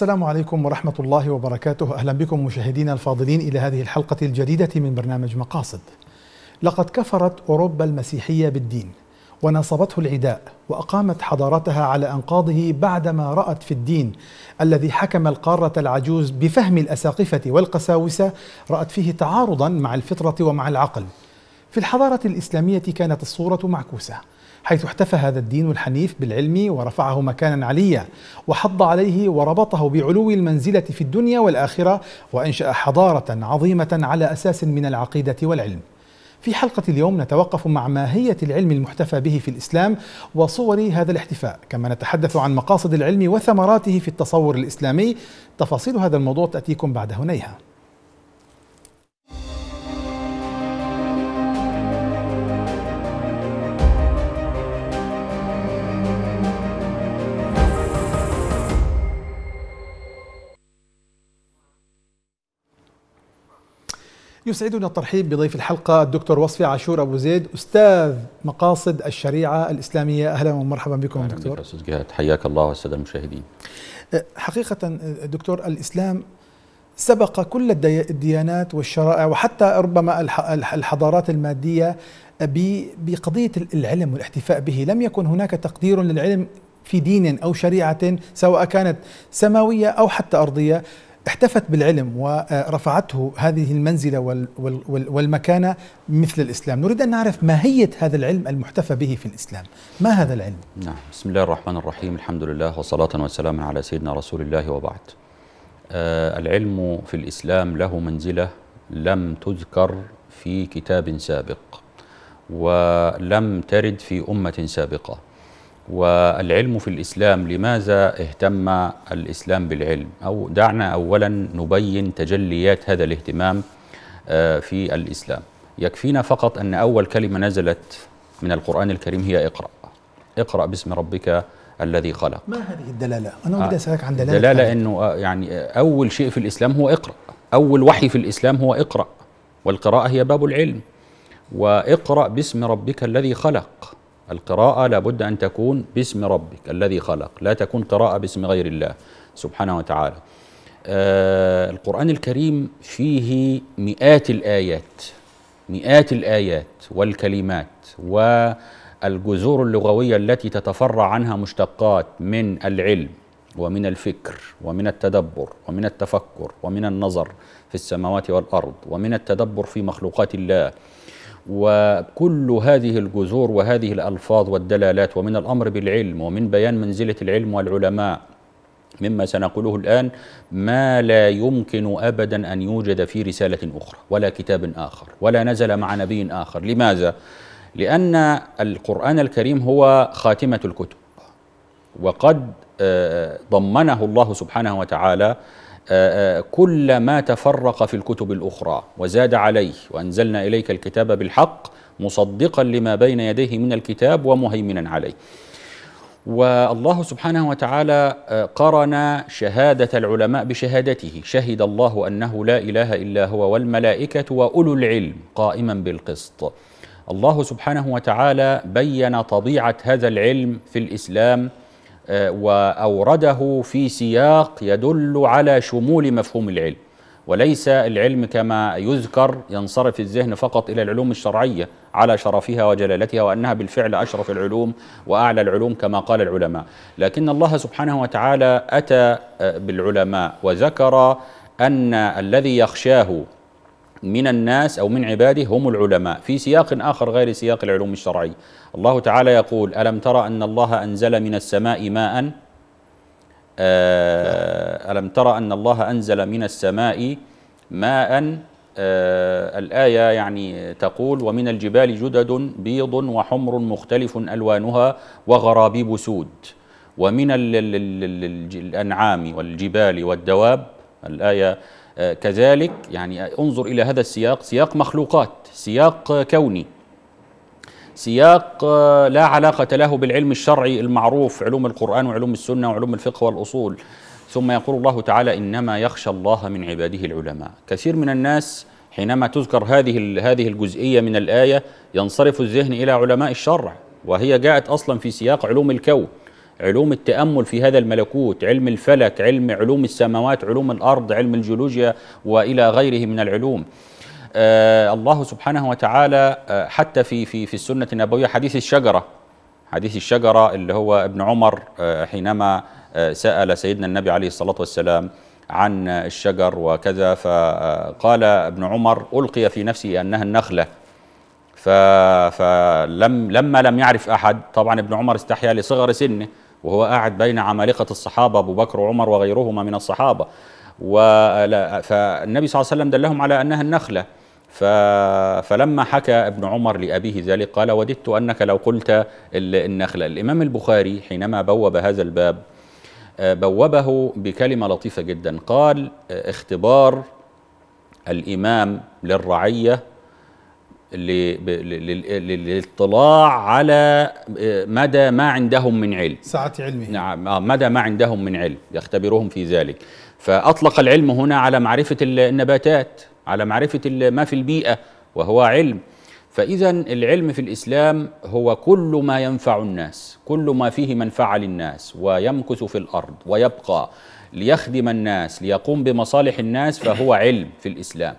السلام عليكم ورحمة الله وبركاته أهلا بكم مشاهدينا الفاضلين إلى هذه الحلقة الجديدة من برنامج مقاصد لقد كفرت أوروبا المسيحية بالدين وناصبته العداء وأقامت حضارتها على أنقاضه بعدما رأت في الدين الذي حكم القارة العجوز بفهم الأساقفة والقساوسة رأت فيه تعارضا مع الفطرة ومع العقل في الحضارة الإسلامية كانت الصورة معكوسة حيث احتفى هذا الدين الحنيف بالعلم ورفعه مكانا عليا وحض عليه وربطه بعلو المنزلة في الدنيا والآخرة وأنشأ حضارة عظيمة على أساس من العقيدة والعلم في حلقة اليوم نتوقف مع ماهية العلم المحتفى به في الإسلام وصور هذا الاحتفاء كما نتحدث عن مقاصد العلم وثمراته في التصور الإسلامي تفاصيل هذا الموضوع تأتيكم بعد هنيها يسعدنا الترحيب بضيف الحلقة الدكتور وصفي عاشور أبو زيد أستاذ مقاصد الشريعة الإسلامية أهلا ومرحبا بكم أهلا دكتور أستاذ جهاد حياك الله والسادة المشاهدين أه، حقيقة أه، دكتور الإسلام سبق كل الديانات والشرائع وحتى ربما الحضارات المادية بقضية العلم والاحتفاء به لم يكن هناك تقدير للعلم في دين أو شريعة سواء كانت سماوية أو حتى أرضية احتفت بالعلم ورفعته هذه المنزلة والمكانة مثل الإسلام نريد أن نعرف ماهية هذا العلم المحتفى به في الإسلام ما هذا العلم؟ نعم بسم الله الرحمن الرحيم الحمد لله وصلاة وسلام على سيدنا رسول الله وبعد آه، العلم في الإسلام له منزلة لم تذكر في كتاب سابق ولم ترد في أمة سابقة والعلم في الإسلام لماذا اهتم الإسلام بالعلم أو دعنا أولا نبين تجليات هذا الاهتمام آه، في الإسلام يكفينا فقط أن أول كلمة نزلت من القرآن الكريم هي اقرأ اقرأ باسم ربك الذي خلق ما هذه الدلالة؟ أنا آه، أريد أسألك عن دلالة الدلالة أنه آه، يعني أول شيء في الإسلام هو اقرأ أول وحي في الإسلام هو اقرأ والقراءة هي باب العلم واقرأ باسم ربك الذي خلق القراءة لابد أن تكون باسم ربك الذي خلق لا تكون قراءة باسم غير الله سبحانه وتعالى آه القرآن الكريم فيه مئات الآيات مئات الآيات والكلمات والجذور اللغوية التي تتفرع عنها مشتقات من العلم ومن الفكر ومن التدبر ومن التفكر ومن النظر في السماوات والأرض ومن التدبر في مخلوقات الله وكل هذه الجذور وهذه الألفاظ والدلالات ومن الأمر بالعلم ومن بيان منزلة العلم والعلماء مما سنقوله الآن ما لا يمكن أبدا أن يوجد في رسالة أخرى ولا كتاب آخر ولا نزل مع نبي آخر لماذا؟ لأن القرآن الكريم هو خاتمة الكتب وقد آه، ضمنه الله سبحانه وتعالى آه، آه، كل ما تفرق في الكتب الأخرى وزاد عليه وأنزلنا إليك الكتاب بالحق مصدقا لما بين يديه من الكتاب ومهيمنا عليه والله سبحانه وتعالى آه، قرن شهادة العلماء بشهادته شهد الله أنه لا إله إلا هو والملائكة وأولو العلم قائما بالقسط الله سبحانه وتعالى بين طبيعة هذا العلم في الإسلام آه، واورده في سياق يدل على شمول مفهوم العلم وليس العلم كما يذكر ينصرف الذهن فقط الى العلوم الشرعيه على شرفها وجلالتها وانها بالفعل اشرف العلوم واعلى العلوم كما قال العلماء، لكن الله سبحانه وتعالى اتى آه، بالعلماء وذكر ان الذي يخشاه من الناس أو من عباده هم العلماء في سياق آخر غير سياق العلوم الشرعي الله تعالى يقول ألم ترى أن الله أنزل من السماء ماء آه، ألم ترى أن الله أنزل من السماء ماء آه، الآية يعني تقول ومن الجبال جدد بيض وحمر مختلف ألوانها وغرابيب سود ومن الأنعام والجبال والدواب الآية آه، كذلك يعني انظر إلى هذا السياق سياق مخلوقات سياق آه، كوني سياق آه، لا علاقة له بالعلم الشرعي المعروف علوم القرآن وعلوم السنة وعلوم الفقه والأصول ثم يقول الله تعالى إنما يخشى الله من عباده العلماء كثير من الناس حينما تذكر هذه هذه الجزئية من الآية ينصرف الذهن إلى علماء الشرع وهي جاءت أصلا في سياق علوم الكون علوم التأمل في هذا الملكوت علم الفلك علم علوم السماوات علوم الأرض علم الجيولوجيا وإلى غيره من العلوم آه الله سبحانه وتعالى آه حتى في في في السنة النبوية حديث الشجرة حديث الشجرة اللي هو ابن عمر آه حينما آه، سأل سيدنا النبي عليه الصلاة والسلام عن الشجر وكذا فقال ابن عمر ألقي في نفسي أنها النخلة فلم لما لم يعرف أحد طبعا ابن عمر استحيا لصغر سنه وهو قاعد بين عمالقة الصحابة أبو بكر وعمر وغيرهما من الصحابة فالنبي صلى الله عليه وسلم دلهم على أنها النخلة فلما حكى ابن عمر لأبيه ذلك قال وددت أنك لو قلت النخلة الإمام البخاري حينما بوب هذا الباب آه، بوبه بكلمة لطيفة جدا قال اختبار الإمام للرعية للاطلاع على آه، مدى ما عندهم من علم سعة علمه نعم آه، مدى ما عندهم من علم يختبرهم في ذلك فأطلق العلم هنا على معرفة النباتات على معرفة ما في البيئة وهو علم فإذا العلم في الإسلام هو كل ما ينفع الناس كل ما فيه منفعة للناس ويمكث في الأرض ويبقى ليخدم الناس ليقوم بمصالح الناس فهو علم في الإسلام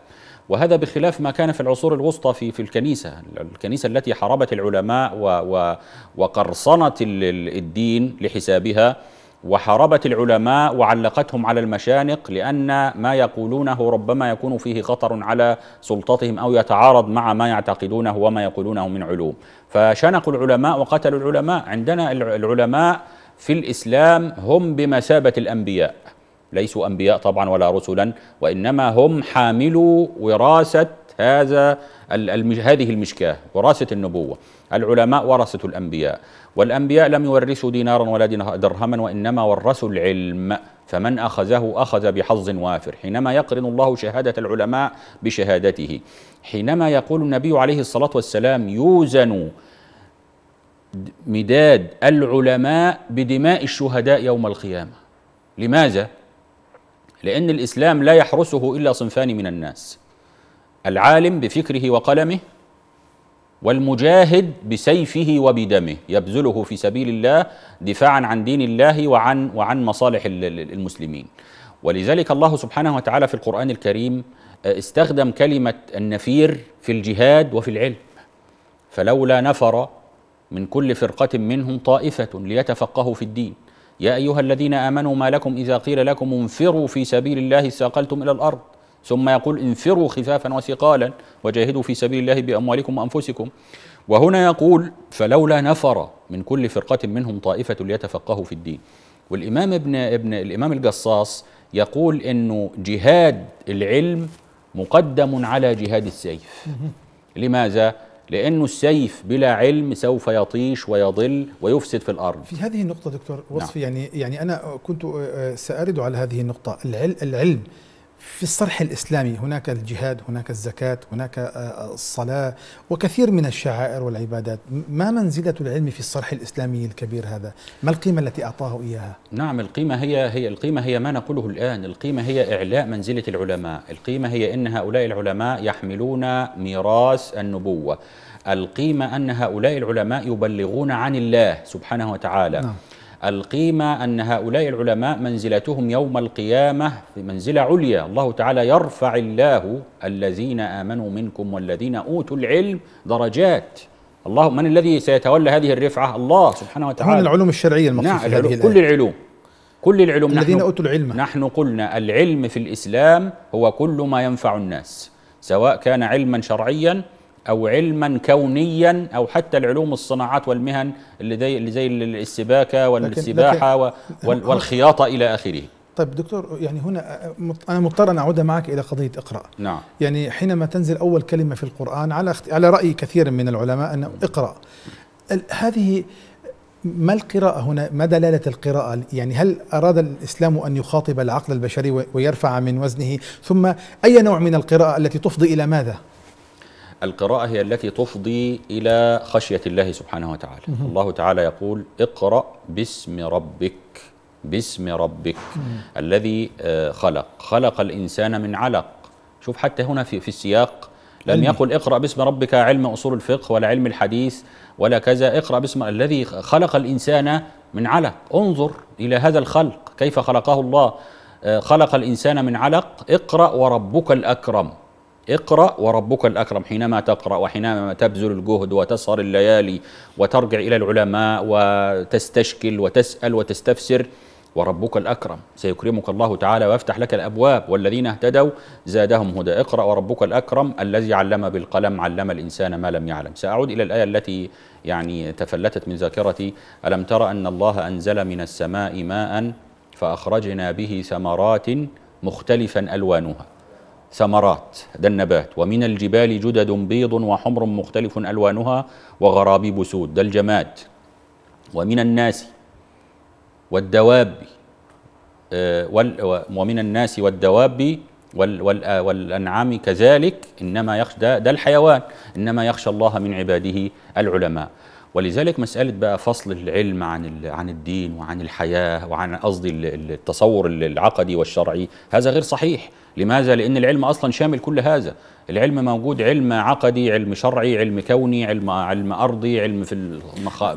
وهذا بخلاف ما كان في العصور الوسطى في في الكنيسه، الكنيسه التي حاربت العلماء و و وقرصنت الدين لحسابها وحاربت العلماء وعلقتهم على المشانق لان ما يقولونه ربما يكون فيه خطر على سلطتهم او يتعارض مع ما يعتقدونه وما يقولونه من علوم، فشنقوا العلماء وقتلوا العلماء، عندنا العلماء في الاسلام هم بمثابه الانبياء. ليسوا أنبياء طبعا ولا رسلا وإنما هم حاملوا وراثة هذا هذه المشكاه وراثة النبوة العلماء ورثة الأنبياء والأنبياء لم يورثوا دينارا ولا درهما وإنما ورثوا العلم فمن أخذه أخذ بحظ وافر حينما يقرن الله شهادة العلماء بشهادته حينما يقول النبي عليه الصلاة والسلام يوزن مداد العلماء بدماء الشهداء يوم القيامة لماذا؟ لأن الإسلام لا يحرسه إلا صنفان من الناس العالم بفكره وقلمه والمجاهد بسيفه وبدمه يبذله في سبيل الله دفاعا عن دين الله وعن وعن مصالح المسلمين ولذلك الله سبحانه وتعالى في القرآن الكريم آه، استخدم كلمة النفير في الجهاد وفي العلم فلولا نفر من كل فرقة منهم طائفة ليتفقهوا في الدين يا أيها الذين آمنوا ما لكم إذا قيل لكم انفروا في سبيل الله استاقلتم إلى الأرض ثم يقول انفروا خفافا وثقالا وجاهدوا في سبيل الله بأموالكم وأنفسكم وهنا يقول فلولا نفر من كل فرقة منهم طائفة ليتفقهوا في الدين والإمام ابن ابن الإمام الجصاص يقول إنه جهاد العلم مقدم على جهاد السيف لماذا؟ لأنه السيف بلا علم سوف يطيش ويضل ويفسد في الأرض في هذه النقطة دكتور وصفي نعم. يعني يعني أنا كنت آه، سأرد على هذه النقطة العلم في الصرح الإسلامي هناك الجهاد هناك الزكاة هناك آه، آه، الصلاة وكثير من الشعائر والعبادات ما منزلة العلم في الصرح الإسلامي الكبير هذا ما القيمة التي أعطاه إياها نعم القيمة هي, هي القيمة هي ما نقوله الآن القيمة هي إعلاء منزلة العلماء القيمة هي أن هؤلاء العلماء يحملون ميراث النبوة القيمة أن هؤلاء العلماء يبلغون عن الله سبحانه وتعالى نعم. القيمة أن هؤلاء العلماء منزلتهم يوم القيامة في منزلة عليا الله تعالى يرفع الله الذين آمنوا منكم والذين أوتوا العلم درجات الله من الذي سيتولى هذه الرفعة الله سبحانه وتعالى هنا العلوم الشرعية المقصود نعم كل العلوم كل العلوم الذين أوتوا العلم نحن قلنا العلم في الإسلام هو كل ما ينفع الناس سواء كان علما شرعيا او علما كونيا او حتى العلوم الصناعات والمهن اللي زي اللي زي السباكه والسباحه لكن لكن والخياطه الى اخره طيب دكتور يعني هنا انا مضطر ان اعود معك الى قضيه اقرا نعم يعني حينما تنزل اول كلمه في القران على على راي كثير من العلماء ان اقرا هذه ما القراءة هنا؟ ما دلالة القراءة؟ يعني هل أراد الإسلام أن يخاطب العقل البشري ويرفع من وزنه؟ ثم أي نوع من القراءة التي تفضي إلى ماذا؟ القراءة هي التي تفضي إلى خشية الله سبحانه وتعالى الله تعالى يقول اقرأ باسم ربك باسم ربك الذي آه، خلق خلق الإنسان من علق شوف حتى هنا في, في السياق لم يقل اقرأ باسم ربك علم أصول الفقه ولا علم الحديث ولا كذا اقرأ باسم الذي خلق الإنسان من علق انظر إلى هذا الخلق كيف خلقه الله آه، خلق الإنسان من علق اقرأ وربك الأكرم اقرأ وربك الأكرم حينما تقرأ وحينما تبذل الجهد وتسهر الليالي وترجع إلى العلماء وتستشكل وتسأل وتستفسر وربك الأكرم سيكرمك الله تعالى ويفتح لك الأبواب والذين اهتدوا زادهم هدى اقرأ وربك الأكرم الذي علم بالقلم علم الإنسان ما لم يعلم سأعود إلى الآية التي يعني تفلتت من ذاكرتي ألم ترى أن الله أنزل من السماء ماء فأخرجنا به ثمرات مختلفا ألوانها ثمرات ذا النبات ومن الجبال جدد بيض وحمر مختلف ألوانها وغرابيب سود ذا الجماد ومن الناس والدواب آه، ومن الناس والدواب آه، والأنعام كذلك إنما يخشى ده الحيوان إنما يخشى الله من عباده العلماء ولذلك مسألة بقى فصل العلم عن عن الدين وعن الحياة وعن قصدي التصور العقدي والشرعي هذا غير صحيح لماذا؟ لأن العلم أصلا شامل كل هذا العلم موجود علم عقدي علم شرعي علم كوني علم علم ارضي علم في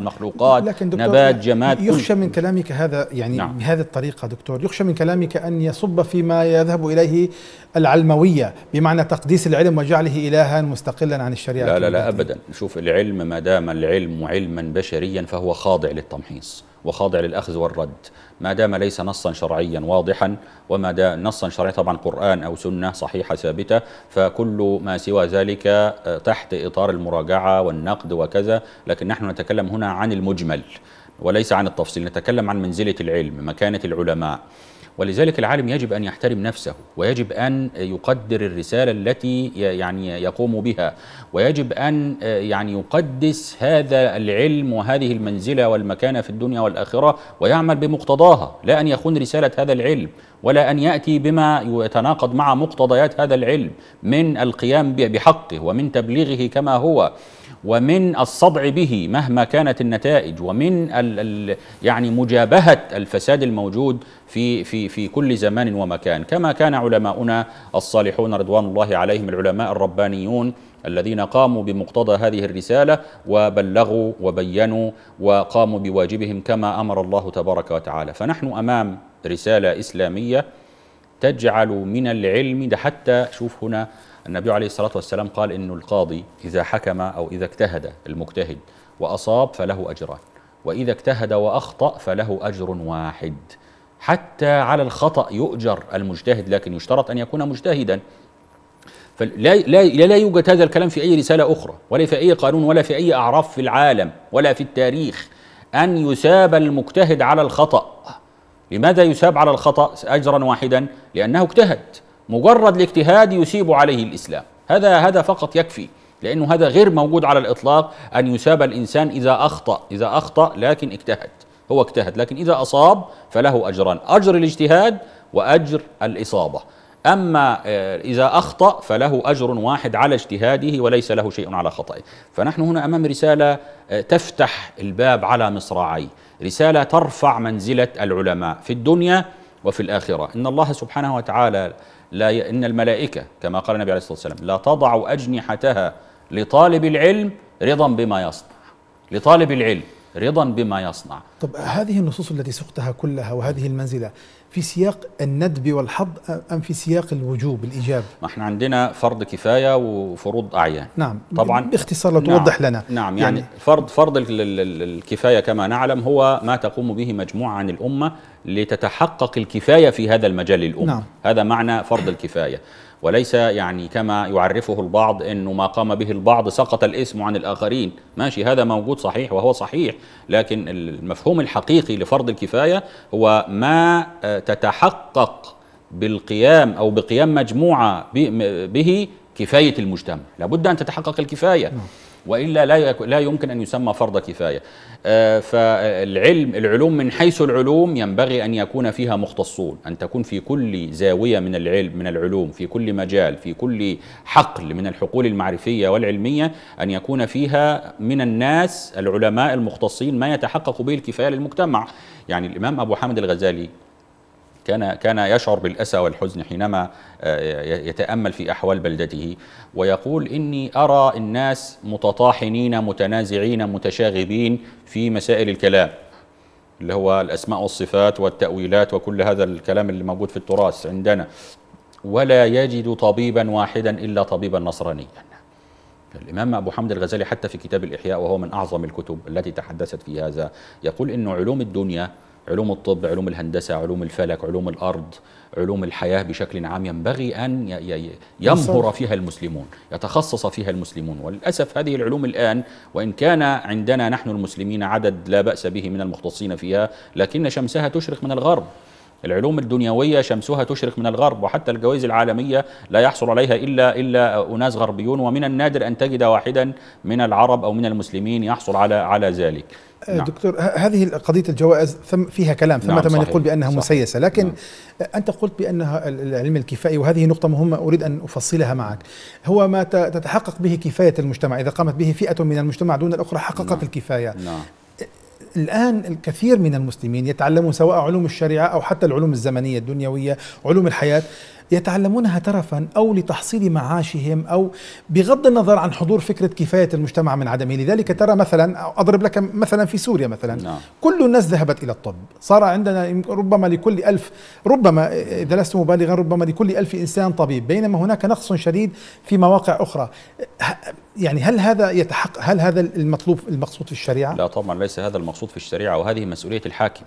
المخلوقات لكن دكتور نبات جماد يخشى من كلامك هذا يعني نعم. بهذه الطريقه دكتور يخشى من كلامك ان يصب فيما يذهب اليه العلمويه بمعنى تقديس العلم وجعله الها مستقلا عن الشريعه لا لا لا ابدا شوف العلم ما دام العلم علما بشريا فهو خاضع للتمحيص وخاضع للاخذ والرد ما دام ليس نصا شرعيا واضحا وما دام نصا شرعيا طبعا قرآن أو سنة صحيحة ثابتة فكل ما سوى ذلك آه، تحت إطار المراجعة والنقد وكذا لكن نحن نتكلم هنا عن المجمل وليس عن التفصيل نتكلم عن منزلة العلم مكانة العلماء ولذلك العالم يجب أن يحترم نفسه ويجب أن يقدر الرسالة التي يعني يقوم بها ويجب أن آه، يعني يقدس هذا العلم وهذه المنزلة والمكانة في الدنيا والآخرة ويعمل بمقتضاها لا أن يخون رسالة هذا العلم ولا أن يأتي بما يتناقض مع مقتضيات هذا العلم من القيام بحقه ومن تبليغه كما هو ومن الصدع به مهما كانت النتائج ومن ال ال يعني مجابهه الفساد الموجود في في في كل زمان ومكان كما كان علماؤنا الصالحون رضوان الله عليهم العلماء الربانيون الذين قاموا بمقتضى هذه الرساله وبلغوا وبينوا وقاموا بواجبهم كما امر الله تبارك وتعالى فنحن امام رساله اسلاميه تجعل من العلم ده حتى شوف هنا النبي عليه الصلاة والسلام قال إن القاضي إذا حكم أو إذا اجتهد المجتهد وأصاب فله أجران وإذا اجتهد وأخطأ فله أجر واحد حتى على الخطأ يؤجر المجتهد لكن يشترط أن يكون مجتهدا فلا لا, لا يوجد هذا الكلام في أي رسالة أخرى ولا في أي قانون ولا في أي أعراف في العالم ولا في التاريخ أن يساب المجتهد على الخطأ لماذا يساب على الخطأ أجرا واحدا؟ لأنه اجتهد مجرد الاجتهاد يسيب عليه الإسلام هذا هذا فقط يكفي لأنه هذا غير موجود على الإطلاق أن يساب الإنسان إذا أخطأ إذا أخطأ لكن اجتهد هو اجتهد لكن إذا أصاب فله أجران أجر الاجتهاد وأجر الإصابة أما آه، إذا أخطأ فله أجر واحد على اجتهاده وليس له شيء على خطئه فنحن هنا أمام رسالة آه، تفتح الباب على مصراعي رسالة ترفع منزلة العلماء في الدنيا وفي الآخرة إن الله سبحانه وتعالى لا ي... إن الملائكة كما قال النبي عليه الصلاة والسلام لا تضع أجنحتها لطالب العلم رضا بما يصنع لطالب العلم رضا بما يصنع طب هذه النصوص التي سقتها كلها وهذه المنزلة في سياق الندب والحظ أم في سياق الوجوب الإيجاب ما احنا عندنا فرض كفاية وفروض أعيان نعم طبعا باختصار لو نعم، توضح نعم لنا نعم يعني, يعني فرض, فرض الكفاية كما نعلم هو ما تقوم به مجموعة عن الأمة لتتحقق الكفاية في هذا المجال للأمة نعم هذا معنى فرض الكفاية وليس يعني كما يعرفه البعض أنه ما قام به البعض سقط الاسم عن الآخرين ماشي هذا موجود صحيح وهو صحيح لكن المفهوم الحقيقي لفرض الكفاية هو ما آه، تتحقق بالقيام أو بقيام مجموعة به كفاية المجتمع لابد أن تتحقق الكفاية نعم. والا لا لا يمكن ان يسمى فرض كفايه آه، فالعلم العلوم من حيث العلوم ينبغي ان يكون فيها مختصون ان تكون في كل زاويه من العلم من العلوم في كل مجال في كل حقل من الحقول المعرفيه والعلميه ان يكون فيها من الناس العلماء المختصين ما يتحقق به الكفايه للمجتمع يعني الامام ابو حامد الغزالي كان كان يشعر بالاسى والحزن حينما آه، يتامل في احوال بلدته ويقول اني ارى الناس متطاحنين متنازعين متشاغبين في مسائل الكلام اللي هو الاسماء والصفات والتاويلات وكل هذا الكلام اللي موجود في التراث عندنا ولا يجد طبيبا واحدا الا طبيبا نصرانيا الإمام أبو حمد الغزالي حتى في كتاب الإحياء وهو من أعظم الكتب التي تحدثت في هذا يقول أن علوم الدنيا علوم الطب علوم الهندسة علوم الفلك علوم الأرض علوم الحياة بشكل عام ينبغي أن ينظر فيها المسلمون يتخصص فيها المسلمون وللأسف هذه العلوم الآن وإن كان عندنا نحن المسلمين عدد لا بأس به من المختصين فيها لكن شمسها تشرق من الغرب العلوم الدنيوية شمسها تشرق من الغرب وحتى الجوائز العالمية لا يحصل عليها إلا إلا أناس غربيون ومن النادر أن تجد واحدا من العرب أو من المسلمين يحصل على على ذلك نعم. دكتور هذه قضية الجوائز فيها كلام ثم نعم من يقول بأنها صحيح. مسيسة لكن نعم. أنت قلت بأنها العلم الكفائي وهذه نقطة مهمة أريد أن أفصلها معك هو ما تتحقق به كفاية المجتمع إذا قامت به فئة من المجتمع دون الأخرى حققت نعم. الكفاية نعم. الآن الكثير من المسلمين يتعلمون سواء علوم الشريعة أو حتى العلوم الزمنية الدنيوية علوم الحياة يتعلمونها ترفا أو لتحصيل معاشهم أو بغض النظر عن حضور فكرة كفاية المجتمع من عدمه لذلك ترى مثلا أضرب لك مثلا في سوريا مثلا نعم. كل الناس ذهبت إلى الطب صار عندنا ربما لكل ألف ربما إذا لست مبالغا ربما لكل ألف إنسان طبيب بينما هناك نقص شديد في مواقع أخرى يعني هل هذا يتحقق هل هذا المطلوب المقصود في الشريعة؟ لا طبعا ليس هذا المقصود في الشريعة وهذه مسؤولية الحاكم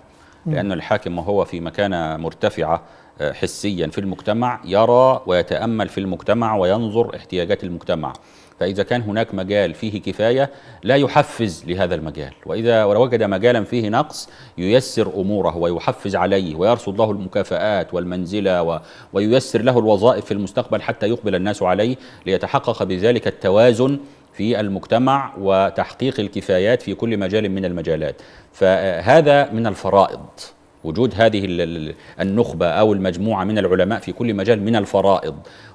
لأن الحاكم وهو في مكانة مرتفعة آه، حسيا في المجتمع يرى ويتأمل في المجتمع وينظر احتياجات المجتمع فإذا كان هناك مجال فيه كفاية لا يحفز لهذا المجال وإذا وجد مجالا فيه نقص ييسر أموره ويحفز عليه ويرصد له المكافآت والمنزلة و... وييسر له الوظائف في المستقبل حتى يقبل الناس عليه ليتحقق بذلك التوازن في المجتمع وتحقيق الكفايات في كل مجال من المجالات فهذا من الفرائض وجود هذه النخبة أو المجموعة من العلماء في كل مجال من الفرائض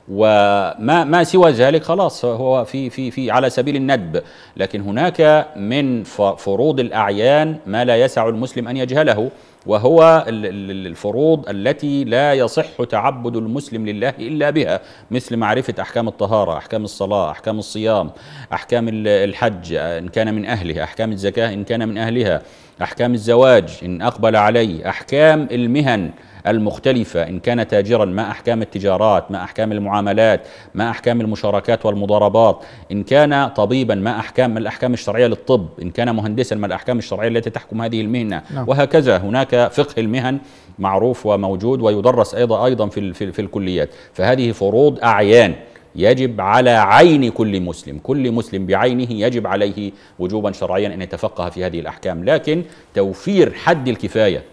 وما ما سوى ذلك خلاص هو في في في على سبيل الندب لكن هناك من فروض الأعيان ما لا يسع المسلم أن يجهله وهو الفروض التي لا يصح تعبد المسلم لله الا بها مثل معرفه احكام الطهاره احكام الصلاه احكام الصيام احكام الحج ان كان من اهله احكام الزكاه ان كان من اهلها احكام الزواج ان اقبل عليه احكام المهن المختلفة إن كان تاجرا ما أحكام التجارات ما أحكام المعاملات ما أحكام المشاركات والمضاربات إن كان طبيبا ما أحكام ما الأحكام الشرعية للطب إن كان مهندسا ما الأحكام الشرعية التي تحكم هذه المهنة نعم. وهكذا هناك فقه المهن معروف وموجود ويدرس أيضا أيضا في, في, في الكليات فهذه فروض أعيان يجب على عين كل مسلم كل مسلم بعينه يجب عليه وجوبا شرعيا أن يتفقه في هذه الأحكام لكن توفير حد الكفاية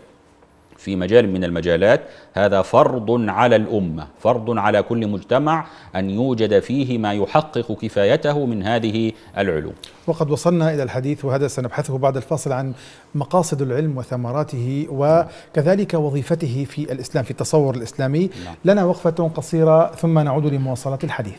في مجال من المجالات هذا فرض على الأمة فرض على كل مجتمع أن يوجد فيه ما يحقق كفايته من هذه العلوم وقد وصلنا إلى الحديث وهذا سنبحثه بعد الفاصل عن مقاصد العلم وثمراته وكذلك وظيفته في الإسلام في التصور الإسلامي نعم. لنا وقفة قصيرة ثم نعود لمواصلة الحديث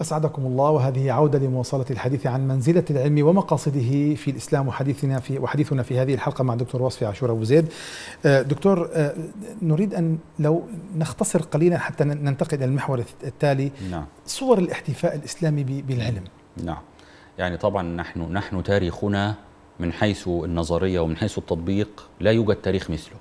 أسعدكم الله وهذه عودة لمواصلة الحديث عن منزلة العلم ومقاصده في الإسلام وحديثنا في وحديثنا في هذه الحلقة مع دكتور وصفي عاشور أبو زيد آه، دكتور آه، نريد أن لو نختصر قليلا حتى ننتقل إلى المحور التالي نعم. صور الاحتفاء الإسلامي بالعلم نعم. نعم يعني طبعا نحن نحن تاريخنا من حيث النظرية ومن حيث التطبيق لا يوجد تاريخ مثله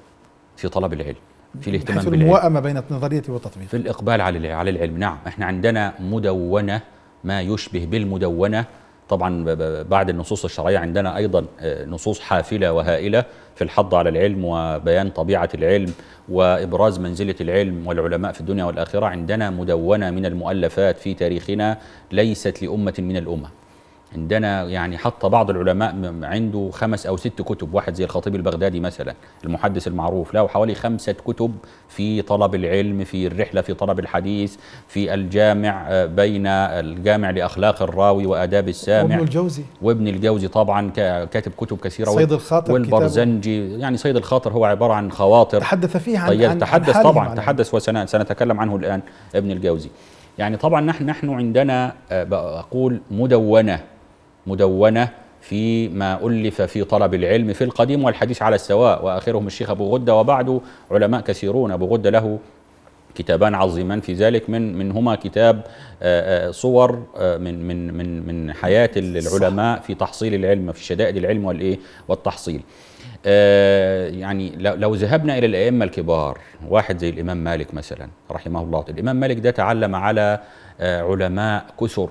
في طلب العلم في الاهتمام بالعلم الموائمه بين النظريه والتطبيق في الاقبال على على العلم نعم احنا عندنا مدونه ما يشبه بالمدونه طبعا بعد النصوص الشرعيه عندنا ايضا آه، نصوص حافله وهائله في الحض على العلم وبيان طبيعه العلم وابراز منزله العلم والعلماء في الدنيا والاخره عندنا مدونه من المؤلفات في تاريخنا ليست لامه من الامم عندنا يعني حتى بعض العلماء عنده خمس او ست كتب واحد زي الخطيب البغدادي مثلا المحدث المعروف له حوالي خمسه كتب في طلب العلم في الرحله في طلب الحديث في الجامع آه، بين الجامع لاخلاق الراوي واداب السامع وابن الجوزي وابن الجوزي طبعا كاتب كتب كثيره صيد الخاطر والبرزنجي يعني صيد الخاطر هو عباره عن خواطر تحدث فيها عن, طيب، عن تحدث طبعا عن تحدث وسنتكلم عنه الان ابن الجوزي يعني طبعا نحن نحن عندنا آه، بقول مدونه مدونة فيما ألف في طلب العلم في القديم والحديث على السواء وآخرهم الشيخ أبو غدة وبعده علماء كثيرون أبو غدة له كتابان عظيمان في ذلك من منهما كتاب آه، آه، صور آه، من من من من حياه العلماء في تحصيل العلم في شدائد العلم والايه والتحصيل يعني لو ذهبنا الى الائمه الكبار واحد زي الامام مالك مثلا رحمه الله الامام مالك ده تعلم على علماء كثر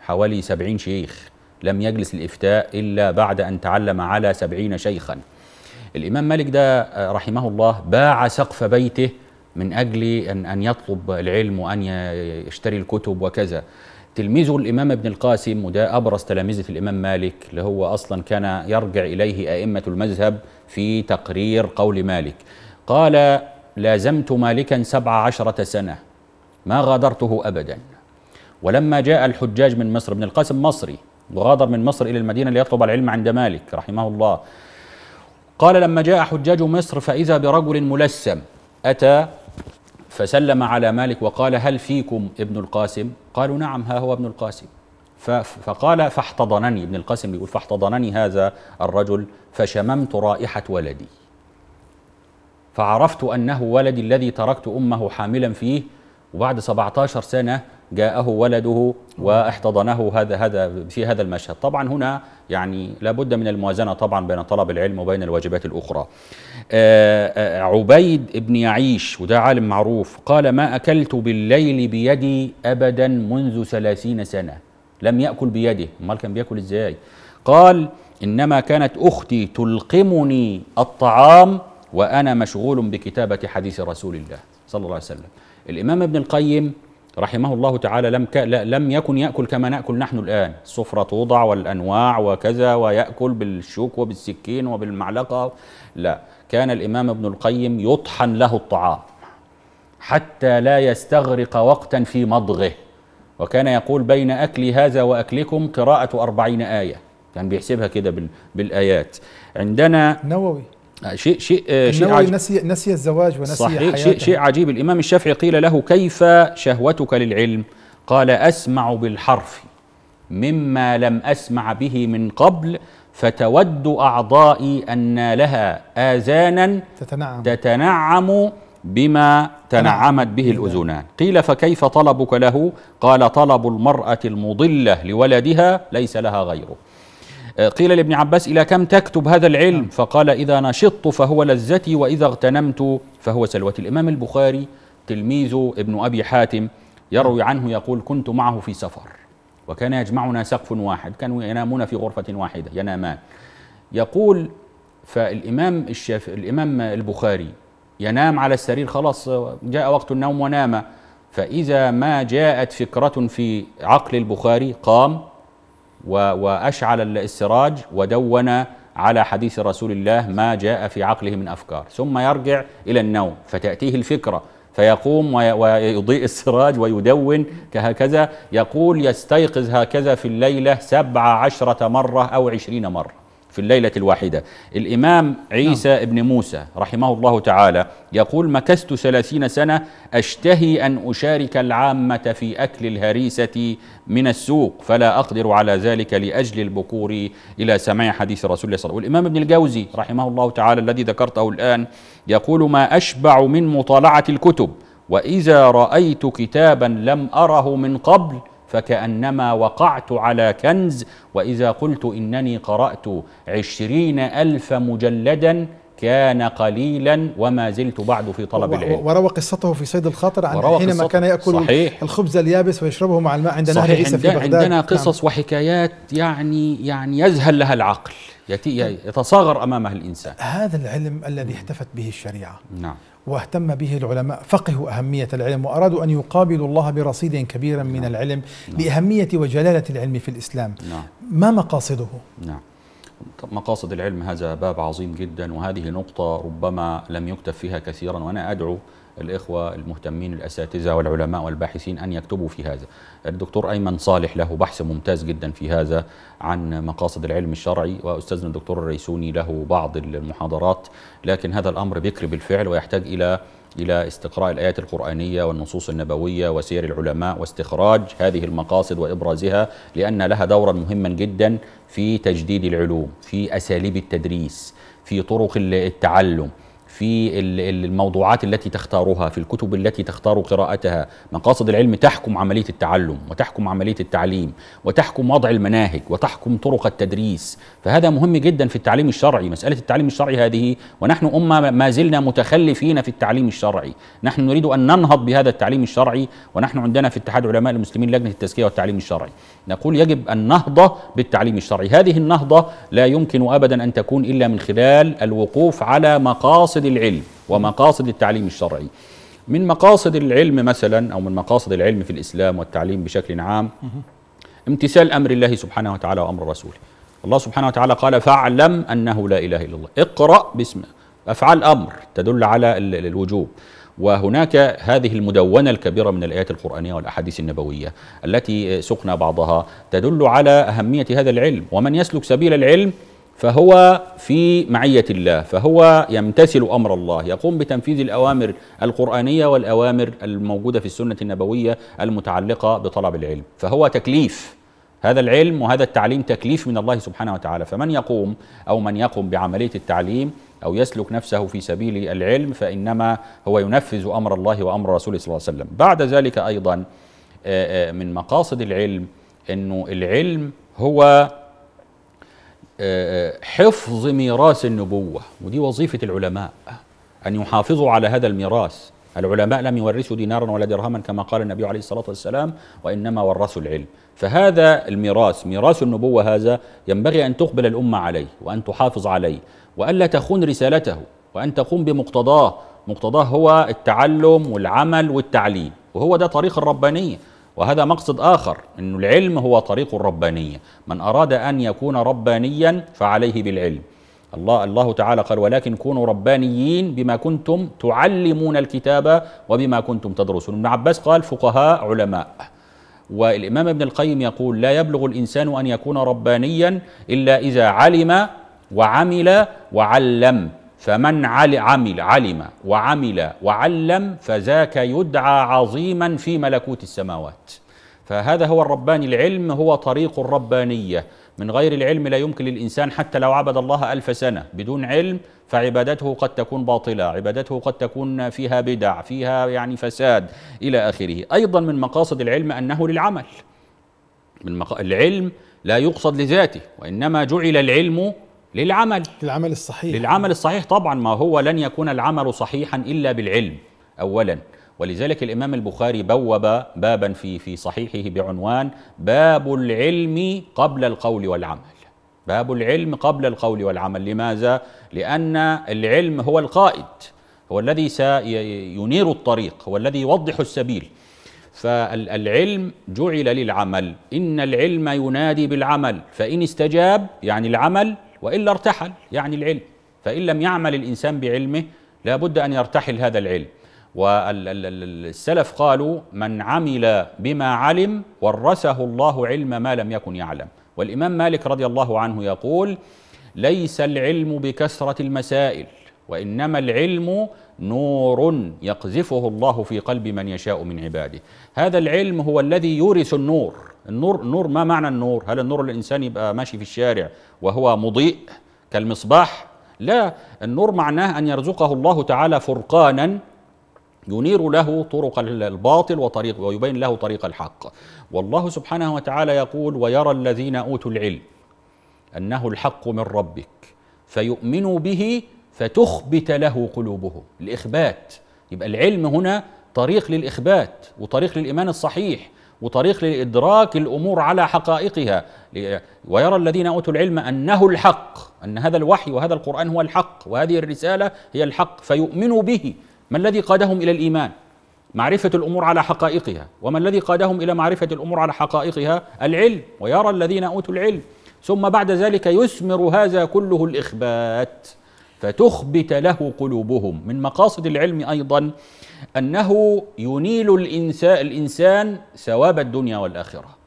حوالي 70 شيخ لم يجلس الإفتاء إلا بعد أن تعلم على سبعين شيخا الإمام مالك ده آه، رحمه الله باع سقف بيته من أجل أن, أن يطلب العلم وأن يشتري الكتب وكذا تلميذه الإمام ابن القاسم وده أبرز تلامذة الإمام مالك اللي هو أصلا كان يرجع إليه أئمة المذهب في تقرير قول مالك قال لازمت مالكا سبع عشرة سنة ما غادرته أبدا ولما جاء الحجاج من مصر ابن القاسم مصري وغادر من مصر إلى المدينة ليطلب العلم عند مالك رحمه الله قال لما جاء حجاج مصر فإذا برجل ملسم أتى فسلم على مالك وقال هل فيكم ابن القاسم قالوا نعم ها هو ابن القاسم فقال فاحتضنني ابن القاسم بيقول فاحتضنني هذا الرجل فشممت رائحة ولدي فعرفت أنه ولدي الذي تركت أمه حاملا فيه وبعد 17 سنة جاءه ولده آه. واحتضنه هذا هذا في هذا المشهد طبعا هنا يعني لابد من الموازنة طبعا بين طلب العلم وبين الواجبات الأخرى آه، آه، عبيد ابن يعيش وده عالم معروف قال ما أكلت بالليل بيدي أبدا منذ ثلاثين سنة لم يأكل بيده أمال كان بيأكل إزاي قال إنما كانت أختي تلقمني الطعام وأنا مشغول بكتابة حديث رسول الله صلى الله عليه وسلم الإمام ابن القيم رحمه الله تعالى لم ك... لم يكن ياكل كما ناكل نحن الان السفره توضع والانواع وكذا وياكل بالشوك وبالسكين وبالمعلقه لا كان الامام ابن القيم يطحن له الطعام حتى لا يستغرق وقتا في مضغه وكان يقول بين اكلي هذا واكلكم قراءه أربعين ايه كان يعني بيحسبها كده بال... بالايات عندنا نووي آه، شيء شيء آه، شيء عجيب نسي نسي الزواج ونسي صحيح حياته شيء شيء عجيب الامام الشافعي قيل له كيف شهوتك للعلم قال اسمع بالحرف مما لم اسمع به من قبل فتود اعضائي ان لها اذانا تتنعم تتنعم بما تنعمت به الأذنان قيل فكيف طلبك له قال طلب المرأة المضلة لولدها ليس لها غيره قيل لابن عباس إلى كم تكتب هذا العلم نعم. فقال إذا نشطت فهو لذتي وإذا اغتنمت فهو سلوتي الإمام البخاري تلميذه ابن أبي حاتم يروي نعم. عنه يقول كنت معه في سفر وكان يجمعنا سقف واحد كانوا ينامون في غرفة واحدة ينامان يقول فالإمام الشاف... الإمام البخاري ينام على السرير خلاص جاء وقت النوم ونام فإذا ما جاءت فكرة في عقل البخاري قام وأشعل السراج ودون على حديث رسول الله ما جاء في عقله من أفكار ثم يرجع إلى النوم فتأتيه الفكرة فيقوم ويضيء السراج ويدون كهكذا يقول يستيقظ هكذا في الليلة سبع عشرة مرة أو عشرين مرة في الليلة الواحدة الإمام عيسى نعم. ابن موسى رحمه الله تعالى يقول مكثت ثلاثين سنة أشتهي أن أشارك العامة في أكل الهريسة من السوق فلا أقدر على ذلك لأجل البكور إلى سماع حديث رسول الله صلى الله عليه وسلم والإمام ابن الجوزي رحمه الله تعالى الذي ذكرته الآن يقول ما أشبع من مطالعة الكتب وإذا رأيت كتابا لم أره من قبل فكأنما وقعت على كنز وإذا قلت إنني قرأت عشرين ألف مجلدا كان قليلا وما زلت بعد في طلب العلم وروى قصته في صيد الخاطر عن حينما كان يأكل صحيح الخبز اليابس ويشربه مع الماء عند نهر عيسى في بغداد عندنا نعم. قصص نعم وحكايات يعني يعني يذهل لها العقل نعم. يتصاغر أمامها الإنسان هذا العلم الذي احتفت به الشريعة نعم واهتم به العلماء فقهوا أهمية العلم وأرادوا أن يقابلوا الله برصيد كبير من نعم. العلم نعم. لأهمية وجلالة العلم في الإسلام نعم. ما مقاصده؟ نعم مقاصد العلم هذا باب عظيم جدا وهذه نقطة ربما لم يكتب فيها كثيرا وأنا أدعو الإخوة المهتمين الأساتذة والعلماء والباحثين أن يكتبوا في هذا الدكتور أيمن صالح له بحث ممتاز جدا في هذا عن مقاصد العلم الشرعي وأستاذنا الدكتور الريسوني له بعض المحاضرات لكن هذا الأمر بكر بالفعل ويحتاج إلى إلى استقراء الآيات القرآنية والنصوص النبوية وسير العلماء واستخراج هذه المقاصد وإبرازها لأن لها دورا مهما جدا في تجديد العلوم في أساليب التدريس في طرق التعلم في الموضوعات التي تختارها في الكتب التي تختار قراءتها مقاصد العلم تحكم عملية التعلم وتحكم عملية التعليم وتحكم وضع المناهج وتحكم طرق التدريس فهذا مهم جدا في التعليم الشرعي مسألة التعليم الشرعي هذه ونحن أمة ما زلنا متخلفين في التعليم الشرعي نحن نريد أن ننهض بهذا التعليم الشرعي ونحن عندنا في اتحاد علماء المسلمين لجنة التزكية والتعليم الشرعي نقول يجب النهضة بالتعليم الشرعي هذه النهضة لا يمكن أبدا أن تكون إلا من خلال الوقوف على مقاصد العلم ومقاصد التعليم الشرعي من مقاصد العلم مثلا أو من مقاصد العلم في الإسلام والتعليم بشكل عام امتثال أمر الله سبحانه وتعالى وأمر رسوله الله سبحانه وتعالى قال فاعلم أنه لا إله إلا الله اقرأ باسم أفعال أمر تدل على الوجوب وهناك هذه المدونة الكبيرة من الآيات القرآنية والأحاديث النبوية التي سقنا بعضها تدل على أهمية هذا العلم ومن يسلك سبيل العلم فهو في معية الله فهو يمتثل أمر الله يقوم بتنفيذ الأوامر القرآنية والأوامر الموجودة في السنة النبوية المتعلقة بطلب العلم فهو تكليف هذا العلم وهذا التعليم تكليف من الله سبحانه وتعالى فمن يقوم أو من يقوم بعملية التعليم أو يسلك نفسه في سبيل العلم فإنما هو ينفذ أمر الله وأمر رسوله صلى الله عليه وسلم بعد ذلك أيضا من مقاصد العلم أنه العلم هو حفظ ميراث النبوة ودي وظيفة العلماء أن يحافظوا على هذا الميراث العلماء لم يورثوا دينارا ولا درهما كما قال النبي عليه الصلاة والسلام وإنما ورثوا العلم فهذا الميراث ميراث النبوة هذا ينبغي أن تقبل الأمة عليه وأن تحافظ عليه وألا تخون رسالته وأن تقوم بمقتضاه مقتضاه هو التعلم والعمل والتعليم وهو ده طريق الربانية وهذا مقصد آخر أن العلم هو طريق الربانية من أراد أن يكون ربانيا فعليه بالعلم الله الله تعالى قال ولكن كونوا ربانيين بما كنتم تعلمون الكتاب وبما كنتم تدرسون ابن عباس قال فقهاء علماء والإمام ابن القيم يقول لا يبلغ الإنسان أن يكون ربانيا إلا إذا علم وعمل وعلم فمن عمل علم وعمل وعلم فذاك يدعى عظيما في ملكوت السماوات فهذا هو الرباني العلم هو طريق الربانيه من غير العلم لا يمكن للإنسان حتى لو عبد الله ألف سنة بدون علم فعبادته قد تكون باطلة عبادته قد تكون فيها بدع فيها يعني فساد إلى آخره أيضا من مقاصد العلم أنه للعمل من مق... العلم لا يقصد لذاته وإنما جعل العلم للعمل للعمل الصحيح للعمل الصحيح طبعا ما هو لن يكون العمل صحيحا إلا بالعلم أولا ولذلك الإمام البخاري بوب بابا في في صحيحه بعنوان باب العلم قبل القول والعمل باب العلم قبل القول والعمل لماذا؟ لأن العلم هو القائد هو الذي سينير الطريق هو الذي يوضح السبيل فالعلم جعل للعمل إن العلم ينادي بالعمل فإن استجاب يعني العمل وإلا ارتحل يعني العلم فإن لم يعمل الإنسان بعلمه لابد أن يرتحل هذا العلم والسلف قالوا من عمل بما علم ورثه الله علم ما لم يكن يعلم والإمام مالك رضي الله عنه يقول ليس العلم بكثرة المسائل وإنما العلم نور يقذفه الله في قلب من يشاء من عباده هذا العلم هو الذي يورث النور النور النور ما معنى النور هل النور الإنسان يبقى ماشي في الشارع وهو مضيء كالمصباح لا النور معناه أن يرزقه الله تعالى فرقانا ينير له طرق الباطل وطريق ويبين له طريق الحق والله سبحانه وتعالى يقول ويرى الذين أوتوا العلم أنه الحق من ربك فيؤمنوا به فتخبت له قلوبهم الإخبات يبقى العلم هنا طريق للإخبات وطريق للإيمان الصحيح وطريق لإدراك الأمور على حقائقها ويرى الذين أوتوا العلم أنه الحق أن هذا الوحي وهذا القرآن هو الحق وهذه الرسالة هي الحق فيؤمنوا به ما الذي قادهم إلى الإيمان معرفة الأمور على حقائقها وما الذي قادهم إلى معرفة الأمور على حقائقها العلم ويرى الذين أوتوا العلم ثم بعد ذلك يثمر هذا كله الإخبات فتخبت له قلوبهم من مقاصد العلم ايضا انه ينيل الانسان الانسان ثواب الدنيا والاخره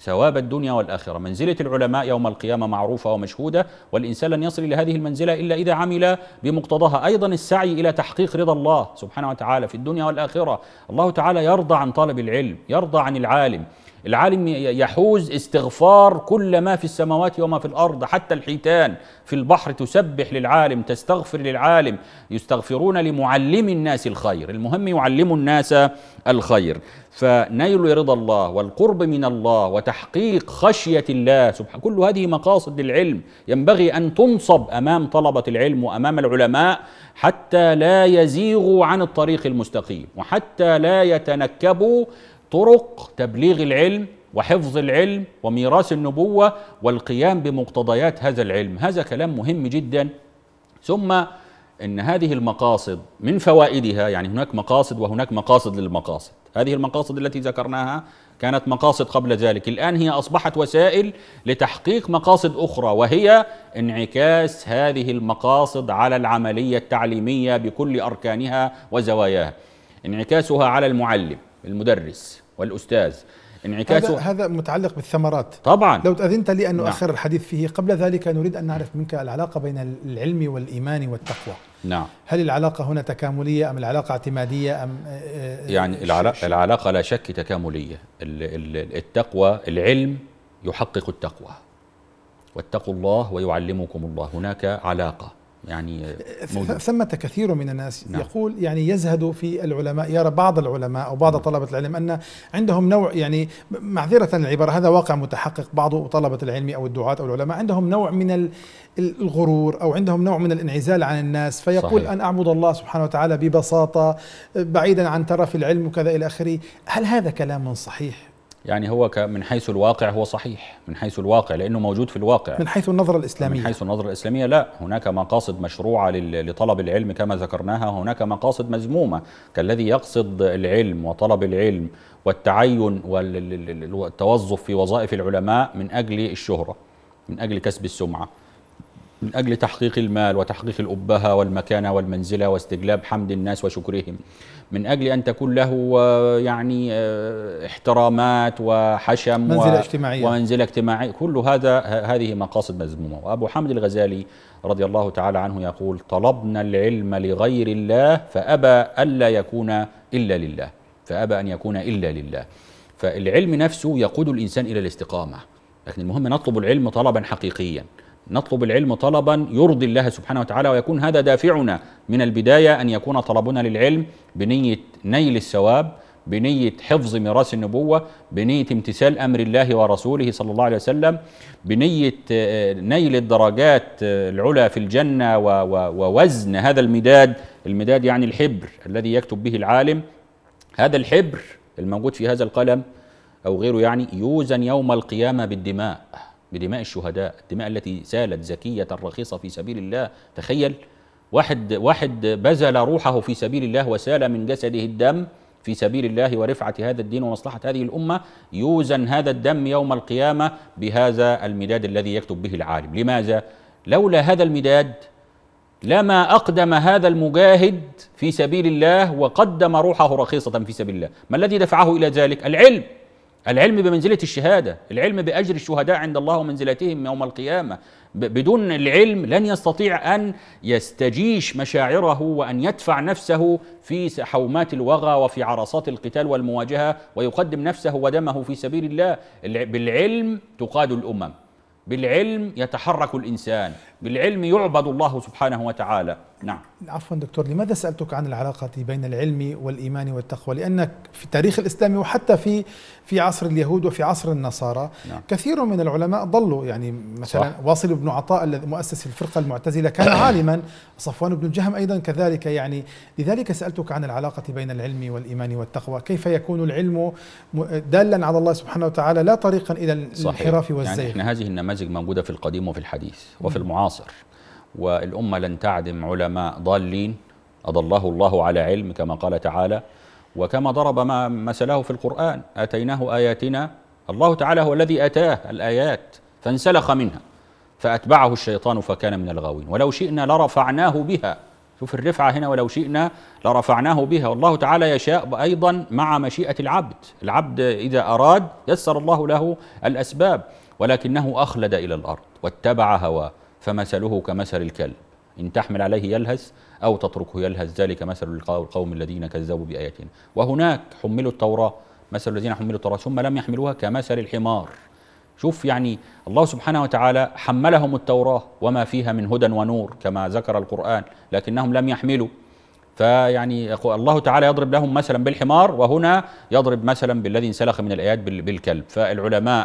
ثواب الدنيا والاخره منزله العلماء يوم القيامه معروفه ومشهوده والانسان لن يصل الى هذه المنزله الا اذا عمل بمقتضاها ايضا السعي الى تحقيق رضا الله سبحانه وتعالى في الدنيا والاخره الله تعالى يرضى عن طالب العلم يرضى عن العالم العالم يحوز استغفار كل ما في السماوات وما في الأرض حتى الحيتان في البحر تسبح للعالم تستغفر للعالم يستغفرون لمعلم الناس الخير المهم يعلم الناس الخير فنيل رضا الله والقرب من الله وتحقيق خشية الله سبحانه كل هذه مقاصد للعلم ينبغي أن تنصب أمام طلبة العلم وأمام العلماء حتى لا يزيغوا عن الطريق المستقيم وحتى لا يتنكبوا طرق تبليغ العلم وحفظ العلم وميراث النبوة والقيام بمقتضيات هذا العلم هذا كلام مهم جدا ثم أن هذه المقاصد من فوائدها يعني هناك مقاصد وهناك مقاصد للمقاصد هذه المقاصد التي ذكرناها كانت مقاصد قبل ذلك الآن هي أصبحت وسائل لتحقيق مقاصد أخرى وهي انعكاس هذه المقاصد على العملية التعليمية بكل أركانها وزواياها انعكاسها على المعلم المدرس والأستاذ انعكاسه هذا, هذا متعلق بالثمرات طبعا لو تأذنت لي أن اخر نعم. الحديث فيه قبل ذلك نريد أن نعرف منك العلاقة بين العلم والإيمان والتقوى نعم هل العلاقة هنا تكاملية أم العلاقة اعتمادية أم آه، آه، يعني آه، العلاقة لا شك تكاملية التقوى العلم يحقق التقوى واتقوا الله ويعلمكم الله هناك علاقة يعني موجود. ثمة كثير من الناس نعم. يقول يعني يزهد في العلماء يرى بعض العلماء أو بعض نعم. طلبة العلم أن عندهم نوع يعني معذرة العبارة هذا واقع متحقق بعض طلبة العلم أو الدعاة أو العلماء عندهم نوع من الغرور أو عندهم نوع من الانعزال عن الناس فيقول صحيح. أن أعبد الله سبحانه وتعالى ببساطة بعيدا عن ترف العلم وكذا إلى آخره هل هذا كلام صحيح يعني هو من حيث الواقع هو صحيح من حيث الواقع لأنه موجود في الواقع من حيث النظرة الإسلامية من حيث النظرة الإسلامية لا هناك مقاصد مشروعة لطلب العلم كما ذكرناها هناك مقاصد مذمومة كالذي يقصد العلم وطلب العلم والتعين والتوظف في وظائف العلماء من أجل الشهرة من أجل كسب السمعة من أجل تحقيق المال وتحقيق الأبهة والمكانة والمنزلة واستجلاب حمد الناس وشكرهم من أجل أن تكون له يعني آه، احترامات وحشم منزلة و... اجتماعية ومنزلة اجتماعية كل هذا هذه مقاصد مذمومة وأبو حمد الغزالي رضي الله تعالى عنه يقول طلبنا العلم لغير الله فأبى ألا يكون إلا لله فأبى أن يكون إلا لله فالعلم نفسه يقود الإنسان إلى الاستقامة لكن المهم نطلب العلم طلبا حقيقيا نطلب العلم طلبا يرضي الله سبحانه وتعالى ويكون هذا دافعنا من البدايه ان يكون طلبنا للعلم بنيه نيل الثواب بنيه حفظ ميراث النبوه بنيه امتثال امر الله ورسوله صلى الله عليه وسلم بنيه آه، نيل الدرجات آه، العلى في الجنه ووزن هذا المداد المداد يعني الحبر الذي يكتب به العالم هذا الحبر الموجود في هذا القلم او غيره يعني يوزن يوم القيامه بالدماء بدماء الشهداء الدماء التي سالت زكية رخيصة في سبيل الله تخيل واحد, واحد بذل روحه في سبيل الله وسال من جسده الدم في سبيل الله ورفعة هذا الدين ومصلحة هذه الأمة يوزن هذا الدم يوم القيامة بهذا المداد الذي يكتب به العالم لماذا؟ لولا هذا المداد لما أقدم هذا المجاهد في سبيل الله وقدم روحه رخيصة في سبيل الله ما الذي دفعه إلى ذلك؟ العلم العلم بمنزلة الشهادة العلم بأجر الشهداء عند الله ومنزلتهم يوم القيامة بدون العلم لن يستطيع أن يستجيش مشاعره وأن يدفع نفسه في حومات الوغى وفي عرصات القتال والمواجهة ويقدم نفسه ودمه في سبيل الله بالعلم تقاد الأمم بالعلم يتحرك الإنسان بالعلم يعبد الله سبحانه وتعالى نعم عفوا دكتور لماذا سألتك عن العلاقة بين العلم والإيمان والتقوى لأنك في التاريخ الإسلامي وحتى في في عصر اليهود وفي عصر النصارى نعم. كثير من العلماء ضلوا يعني مثلا صح. واصل بن عطاء الذي مؤسس الفرقة المعتزلة كان عالما صفوان بن الجهم أيضا كذلك يعني لذلك سألتك عن العلاقة بين العلم والإيمان والتقوى كيف يكون العلم دالا على الله سبحانه وتعالى لا طريقا إلى الانحراف والزيف يعني احنا هذه النماذج موجودة في القديم وفي الحديث وفي نعم. المعاصر معاصر والأمة لن تعدم علماء ضالين أضله الله على علم كما قال تعالى وكما ضرب ما مثله في القرآن آتيناه آياتنا الله تعالى هو الذي أتاه الآيات فانسلخ منها فأتبعه الشيطان فكان من الغاوين ولو شئنا لرفعناه بها شوف الرفعة هنا ولو شئنا لرفعناه بها والله تعالى يشاء أيضا مع مشيئة العبد العبد إذا أراد يسر الله له الأسباب ولكنه أخلد إلى الأرض واتبع هواه فمثله كمثل الكلب إن تحمل عليه يلهث أو تتركه يلهث ذلك مثل القوم الذين كذبوا بآياتنا وهناك حملوا التوراة مثل الذين حملوا التوراة ثم لم يحملوها كمثل الحمار شوف يعني الله سبحانه وتعالى حملهم التوراة وما فيها من هدى ونور كما ذكر القرآن لكنهم لم يحملوا فيعني الله تعالى يضرب لهم مثلا بالحمار وهنا يضرب مثلا بالذي انسلخ من الآيات بالكلب فالعلماء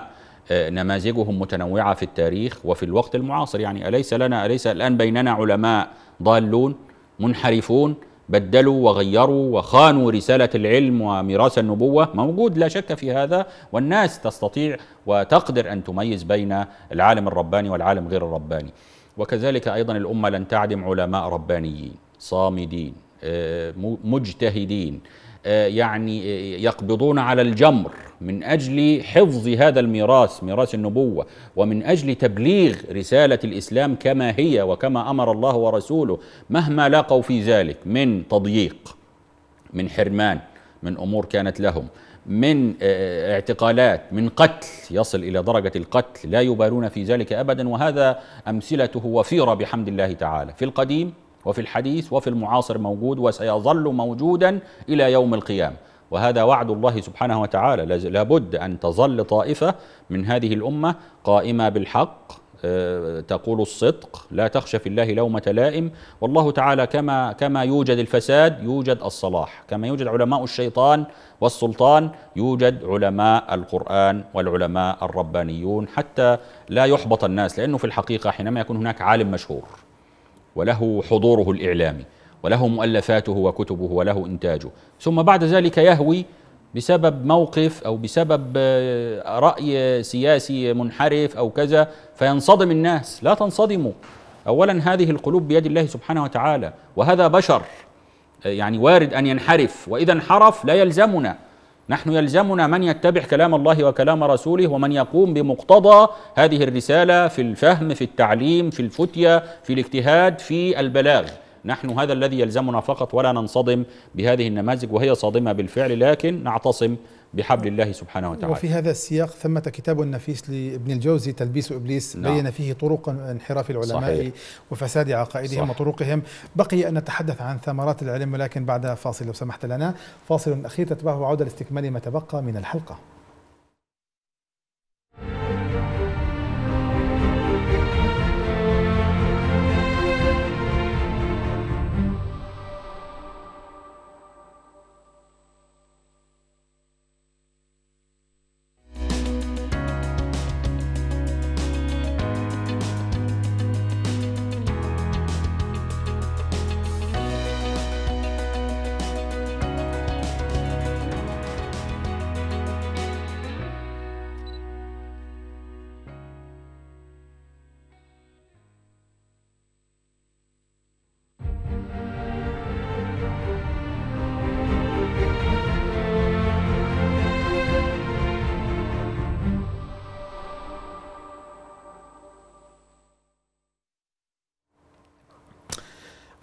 آه، نماذجهم متنوعة في التاريخ وفي الوقت المعاصر يعني أليس لنا أليس الآن بيننا علماء ضالون منحرفون بدلوا وغيروا وخانوا رسالة العلم وميراث النبوة موجود لا شك في هذا والناس تستطيع وتقدر أن تميز بين العالم الرباني والعالم غير الرباني وكذلك أيضا الأمة لن تعدم علماء ربانيين صامدين آه، مجتهدين آه، يعني آه، يقبضون على الجمر من اجل حفظ هذا الميراث ميراث النبوه ومن اجل تبليغ رساله الاسلام كما هي وكما امر الله ورسوله مهما لاقوا في ذلك من تضييق من حرمان من امور كانت لهم من آه، اعتقالات من قتل يصل الى درجه القتل لا يبالون في ذلك ابدا وهذا امثلته وفيره بحمد الله تعالى في القديم وفي الحديث وفي المعاصر موجود وسيظل موجودا إلى يوم القيامة وهذا وعد الله سبحانه وتعالى لابد أن تظل طائفة من هذه الأمة قائمة بالحق آه، تقول الصدق لا تخشى في الله لومة لائم والله تعالى كما كما يوجد الفساد يوجد الصلاح كما يوجد علماء الشيطان والسلطان يوجد علماء القرآن والعلماء الربانيون حتى لا يحبط الناس لأنه في الحقيقة حينما يكون هناك عالم مشهور وله حضوره الإعلامي وله مؤلفاته وكتبه وله إنتاجه ثم بعد ذلك يهوي بسبب موقف أو بسبب آه، رأي سياسي منحرف أو كذا فينصدم الناس لا تنصدموا أولا هذه القلوب بيد الله سبحانه وتعالى وهذا بشر آه، يعني وارد أن ينحرف وإذا انحرف لا يلزمنا نحن يلزمنا من يتبع كلام الله وكلام رسوله ومن يقوم بمقتضى هذه الرسالة في الفهم في التعليم في الفتية في الاجتهاد في البلاغ نحن هذا الذي يلزمنا فقط ولا ننصدم بهذه النماذج وهي صادمة بالفعل لكن نعتصم بحبل الله سبحانه وتعالى وفي هذا السياق ثمة كتاب نفيس لابن الجوزي تلبيس إبليس نعم. بين فيه طرق انحراف العلماء صحيح. وفساد عقائدهم صح. وطرقهم بقي أن نتحدث عن ثمرات العلم ولكن بعد فاصل لو سمحت لنا فاصل أخير تتبعه عودة لاستكمال ما تبقى من الحلقة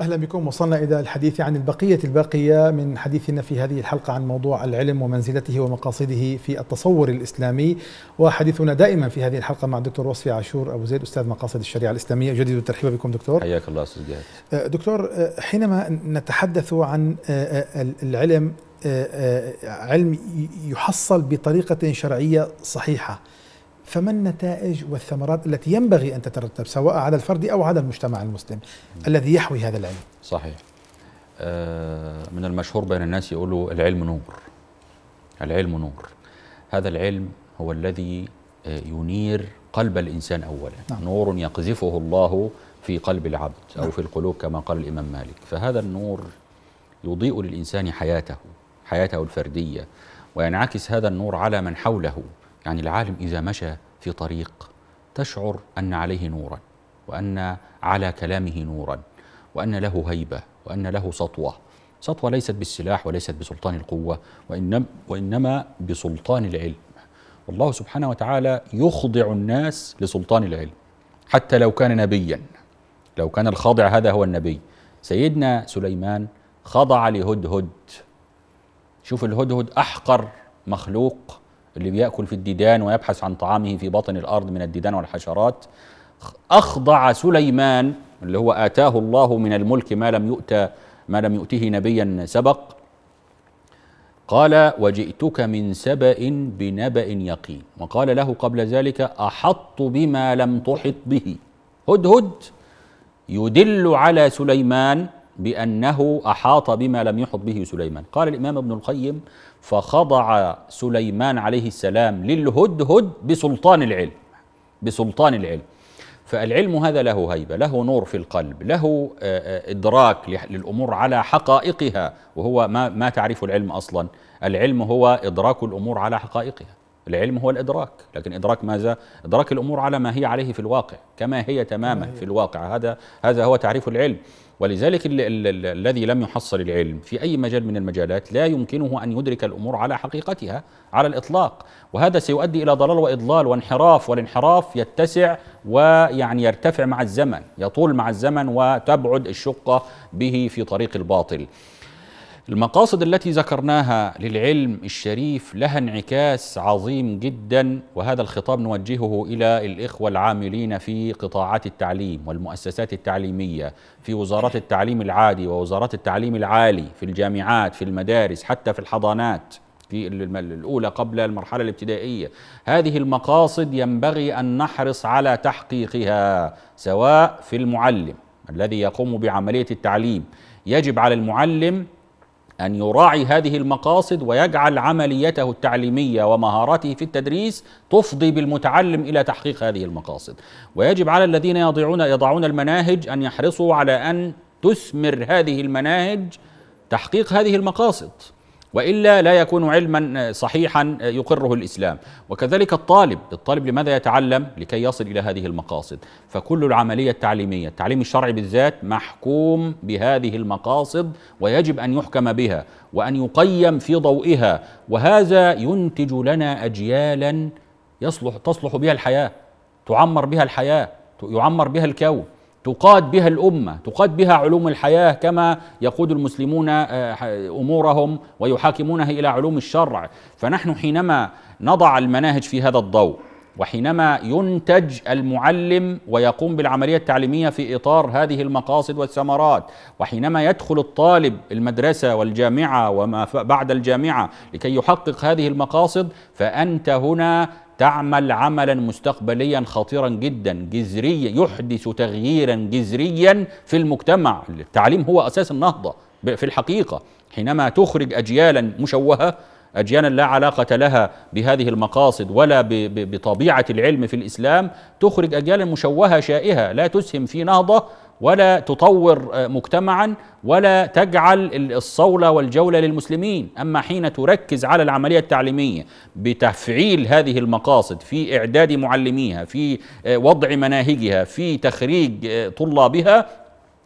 أهلا بكم وصلنا إلى الحديث عن البقية الباقية من حديثنا في هذه الحلقة عن موضوع العلم ومنزلته ومقاصده في التصور الإسلامي وحديثنا دائما في هذه الحلقة مع الدكتور وصفي عاشور أبو زيد أستاذ مقاصد الشريعة الإسلامية جديد الترحيب بكم دكتور حياك الله أستاذ جهاد أه، دكتور أه، حينما نتحدث عن أه، العلم علم يحصل بطريقة شرعية صحيحة فما النتائج والثمرات التي ينبغي أن تترتب سواء على الفرد أو على المجتمع المسلم م. الذي يحوي هذا العلم صحيح آه من المشهور بين الناس يقولوا العلم نور العلم نور هذا العلم هو الذي آه، ينير قلب الإنسان أولا نعم. نور يقذفه الله في قلب العبد أو نعم. في القلوب كما قال الإمام مالك فهذا النور يضيء للإنسان حياته حياته الفردية وينعكس هذا النور على من حوله يعني العالم إذا مشى في طريق تشعر أن عليه نورا وأن على كلامه نورا وأن له هيبة وأن له سطوة سطوة ليست بالسلاح وليست بسلطان القوة وإنما, وإنما بسلطان العلم والله سبحانه وتعالى يخضع الناس لسلطان العلم حتى لو كان نبيا لو كان الخاضع هذا هو النبي سيدنا سليمان خضع لهدهد شوف الهدهد أحقر مخلوق اللي بيأكل في الديدان ويبحث عن طعامه في بطن الأرض من الديدان والحشرات أخضع سليمان اللي هو آتاه الله من الملك ما لم يؤت ما لم يؤته نبيا سبق قال وجئتك من سبأ بنبأ يقين وقال له قبل ذلك أحط بما لم تحط به هدهد يدل على سليمان بأنه أحاط بما لم يحط به سليمان قال الإمام ابن القيم فخضع سليمان عليه السلام للهدهد بسلطان العلم بسلطان العلم فالعلم هذا له هيبه له نور في القلب له آه، آه، ادراك للامور على حقائقها وهو ما ما العلم اصلا العلم هو ادراك الامور على حقائقها العلم هو الإدراك لكن إدراك ماذا؟ إدراك الأمور على ما هي عليه في الواقع كما هي تماما نعم. في الواقع هذا هذا هو تعريف العلم ولذلك الذي لم يحصل العلم في أي مجال من المجالات لا يمكنه أن يدرك الأمور على حقيقتها على الإطلاق وهذا سيؤدي إلى ضلال وإضلال وانحراف والانحراف يتسع ويعني يرتفع مع الزمن يطول مع الزمن وتبعد الشقة به في طريق الباطل المقاصد التي ذكرناها للعلم الشريف لها انعكاس عظيم جدا وهذا الخطاب نوجهه الى الاخوه العاملين في قطاعات التعليم والمؤسسات التعليميه في وزارات التعليم العادي ووزارات التعليم العالي في الجامعات في المدارس حتى في الحضانات في الاولى قبل المرحله الابتدائيه هذه المقاصد ينبغي ان نحرص على تحقيقها سواء في المعلم الذي يقوم بعمليه التعليم يجب على المعلم أن يراعي هذه المقاصد ويجعل عمليته التعليمية ومهاراته في التدريس تفضي بالمتعلم إلى تحقيق هذه المقاصد ويجب على الذين يضعون, يضعون المناهج أن يحرصوا على أن تثمر هذه المناهج تحقيق هذه المقاصد والا لا يكون علما آه، صحيحا آه، يقره الاسلام وكذلك الطالب الطالب لماذا يتعلم لكي يصل الى هذه المقاصد فكل العمليه التعليميه التعليم الشرعي بالذات محكوم بهذه المقاصد ويجب ان يحكم بها وان يقيم في ضوئها وهذا ينتج لنا اجيالا يصلح تصلح بها الحياه تعمر بها الحياه يعمر بها الكون تقاد بها الامه، تقاد بها علوم الحياه كما يقود المسلمون آه، امورهم ويحاكمونها الى علوم الشرع، فنحن حينما نضع المناهج في هذا الضوء وحينما ينتج المعلم ويقوم بالعمليه التعليميه في اطار هذه المقاصد والثمرات، وحينما يدخل الطالب المدرسه والجامعه وما بعد الجامعه لكي يحقق هذه المقاصد فانت هنا تعمل عملا مستقبليا خطيرا جدا جذريا يحدث تغييرا جذريا في المجتمع التعليم هو أساس النهضة في الحقيقة حينما تخرج أجيالا مشوهة أجيالا لا علاقة لها بهذه المقاصد ولا بطبيعة العلم في الإسلام تخرج أجيالا مشوهة شائهة لا تسهم في نهضة ولا تطور آه، مجتمعا ولا تجعل الصولة والجولة للمسلمين أما حين تركز على العملية التعليمية بتفعيل هذه المقاصد في إعداد معلميها في آه، وضع مناهجها في تخريج آه، طلابها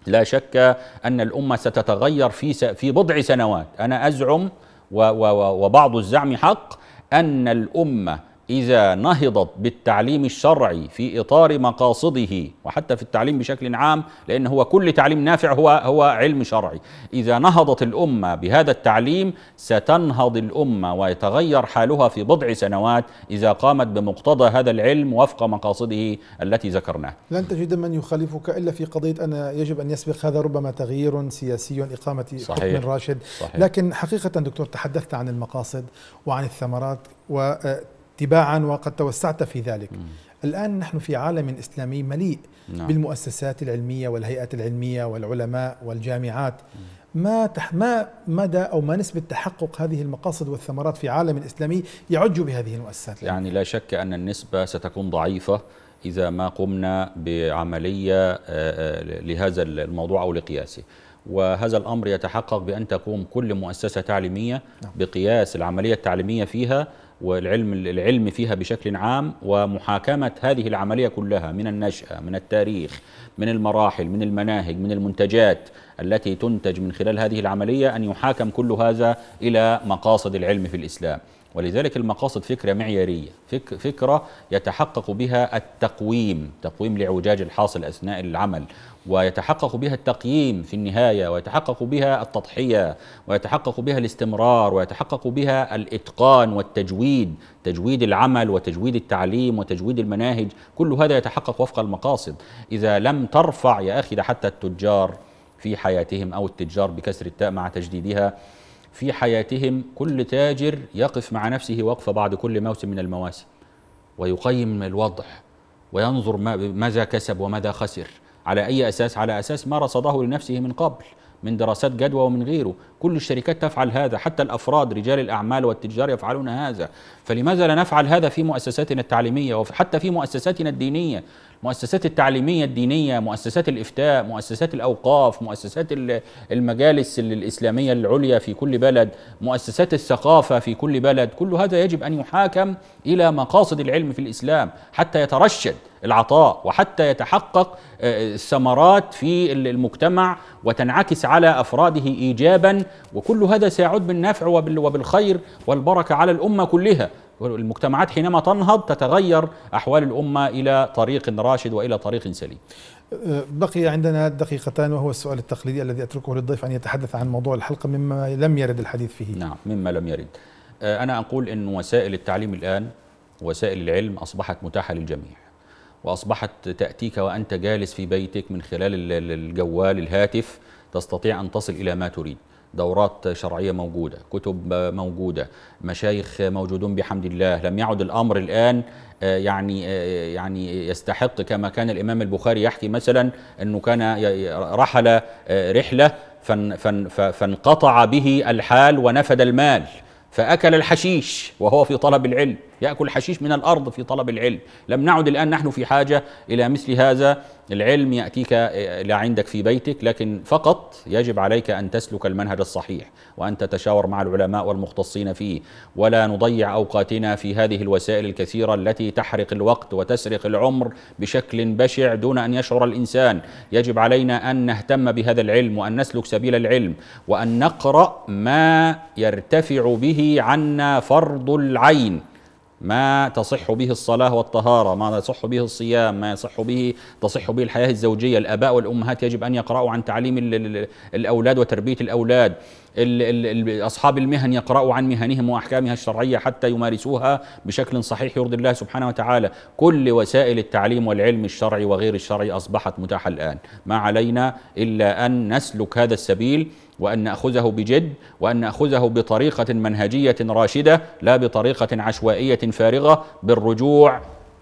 لا شك أن الأمة ستتغير في في بضع سنوات أنا أزعم وبعض الزعم حق أن الأمة إذا نهضت بالتعليم الشرعي في إطار مقاصده وحتى في التعليم بشكل عام لأن هو كل تعليم نافع هو هو علم شرعي إذا نهضت الأمة بهذا التعليم ستنهض الأمة ويتغير حالها في بضع سنوات إذا قامت بمقتضى هذا العلم وفق مقاصده التي ذكرناها لن تجد من يخالفك إلا في قضية أن يجب أن يسبق هذا ربما تغيير سياسي إقامة صحيح. حكم راشد صحيح. لكن حقيقة دكتور تحدثت عن المقاصد وعن الثمرات و آه، تباعا وقد توسعت في ذلك م. الآن نحن في عالم إسلامي مليء نعم. بالمؤسسات العلمية والهيئات العلمية والعلماء والجامعات ما تح ما مدى أو ما نسبة تحقق هذه المقاصد والثمرات في عالم إسلامي يعج بهذه المؤسسات يعني لا شك أن النسبة ستكون ضعيفة إذا ما قمنا بعملية آه، آه، لهذا الموضوع أو لقياسه وهذا الأمر يتحقق بأن تقوم كل مؤسسة تعليمية نعم. بقياس العملية التعليمية فيها والعلم العلم فيها بشكل عام ومحاكمة هذه العملية كلها من النشأة من التاريخ من المراحل من المناهج من المنتجات التي تنتج من خلال هذه العملية أن يحاكم كل هذا إلى مقاصد العلم في الإسلام ولذلك المقاصد فكرة معيارية فك فكرة يتحقق بها التقويم تقويم لعوجاج الحاصل أثناء العمل ويتحقق بها التقييم في النهاية ويتحقق بها التضحية ويتحقق بها الاستمرار ويتحقق بها الإتقان والتجويد تجويد العمل وتجويد التعليم وتجويد المناهج كل هذا يتحقق وفق المقاصد إذا لم ترفع يا أخي حتى التجار في حياتهم أو التجار بكسر التاء مع تجديدها في حياتهم كل تاجر يقف مع نفسه وقفة بعد كل موسم من المواسم ويقيم الوضع وينظر ماذا كسب وماذا خسر على أي أساس على أساس ما رصده لنفسه من قبل من دراسات جدوى ومن غيره كل الشركات تفعل هذا حتى الأفراد رجال الأعمال والتجار يفعلون هذا فلماذا لا نفعل هذا في مؤسساتنا التعليمية وحتى في مؤسساتنا الدينية مؤسسات التعليمية الدينية مؤسسات الإفتاء مؤسسات الأوقاف مؤسسات المجالس الإسلامية العليا في كل بلد مؤسسات الثقافة في كل بلد كل هذا يجب أن يحاكم إلى مقاصد العلم في الإسلام حتى يترشد العطاء وحتى يتحقق آه، الثمرات في المجتمع وتنعكس على افراده ايجابا وكل هذا سيعود بالنفع وبالخير والبركه على الامه كلها المجتمعات حينما تنهض تتغير أحوال الأمة إلى طريق راشد وإلى طريق سليم بقي عندنا دقيقتان وهو السؤال التقليدي الذي أتركه للضيف أن يتحدث عن موضوع الحلقة مما لم يرد الحديث فيه نعم مما لم يرد آه، أنا أقول أن وسائل التعليم الآن وسائل العلم أصبحت متاحة للجميع وأصبحت تأتيك وأنت جالس في بيتك من خلال الجوال الهاتف تستطيع أن تصل إلى ما تريد دورات شرعية موجودة كتب موجودة مشايخ موجودون بحمد الله لم يعد الأمر الآن آه، يعني آه، آه، يعني يستحق كما كان الإمام البخاري يحكي مثلا أنه كان رحل رحلة فانقطع به الحال ونفد المال فأكل الحشيش وهو في طلب العلم يأكل حشيش من الأرض في طلب العلم لم نعد الآن نحن في حاجة إلى مثل هذا العلم يأتيك آه، لا عندك في بيتك لكن فقط يجب عليك أن تسلك المنهج الصحيح وأن تتشاور مع العلماء والمختصين فيه ولا نضيع أوقاتنا في هذه الوسائل الكثيرة التي تحرق الوقت وتسرق العمر بشكل بشع دون أن يشعر الإنسان يجب علينا أن نهتم بهذا العلم وأن نسلك سبيل العلم وأن نقرأ ما يرتفع به عنا فرض العين ما تصح به الصلاة والطهارة ما يصح به الصيام ما يصح به تصح به الحياة الزوجية الآباء والأمهات يجب أن يقرأوا عن تعليم الأولاد وتربية الأولاد أصحاب المهن يقرأوا عن مهنهم وأحكامها الشرعية حتى يمارسوها بشكل صحيح يرضي الله سبحانه وتعالى كل وسائل التعليم والعلم الشرعي وغير الشرعي أصبحت متاحة الآن ما علينا إلا أن نسلك هذا السبيل وأن نأخذه بجد وأن نأخذه بطريقة منهجية راشدة لا بطريقة عشوائية فارغة بالرجوع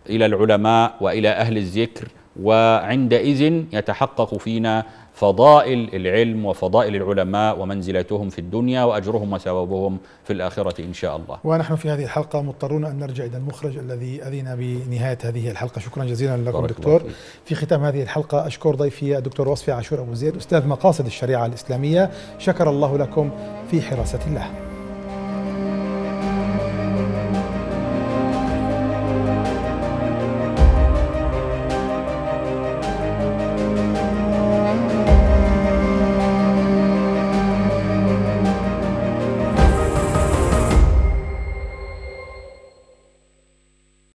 إلى العلماء وإلى أهل الذكر وعندئذ يتحقق فينا فضائل العلم وفضائل العلماء ومنزلتهم في الدنيا وأجرهم وثوابهم في الآخرة إن شاء الله ونحن في هذه الحلقة مضطرون أن نرجع إلى المخرج الذي أذن بنهاية هذه الحلقة شكرا جزيلا لكم دكتور في ختام هذه الحلقة أشكر ضيفي الدكتور وصفي عاشور أبو زيد أستاذ مقاصد الشريعة الإسلامية شكر الله لكم في حراسة الله